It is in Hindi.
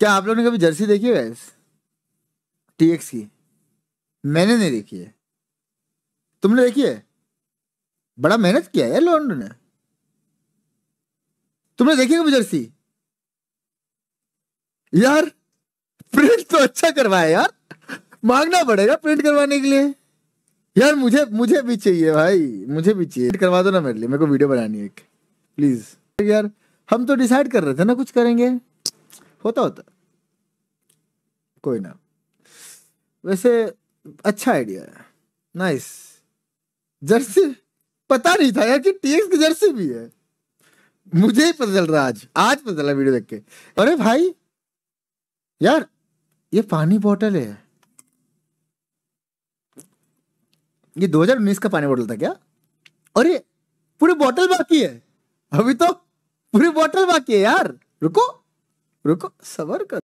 क्या आप लोग ने कभी जर्सी देखी है वैस टीएक्स की मैंने नहीं देखी है तुमने देखी है बड़ा मेहनत किया है लॉन्डो ने तुमने देखी कभी जर्सी यार प्रिंट तो अच्छा करवाया यार मांगना पड़ेगा प्रिंट करवाने के लिए यार मुझे मुझे भी चाहिए भाई मुझे भी चाहिए करवा दो ना मेरे लिए मेरे को वीडियो बनानी है एक प्लीज यार हम तो डिसाइड कर रहे थे ना कुछ करेंगे होता होता कोई ना वैसे अच्छा आइडिया है नाइस जर्सी पता नहीं था यार कि टीएक्स की जर्सी भी है मुझे ही पता चल रहा आज आज पता चला वीडियो देख के अरे भाई यार ये पानी बॉटल है ये 2019 का पानी बॉटल था क्या अरे पूरी बॉटल बाकी है अभी तो पूरी बॉटल बाकी है यार रुको रुको सवर कर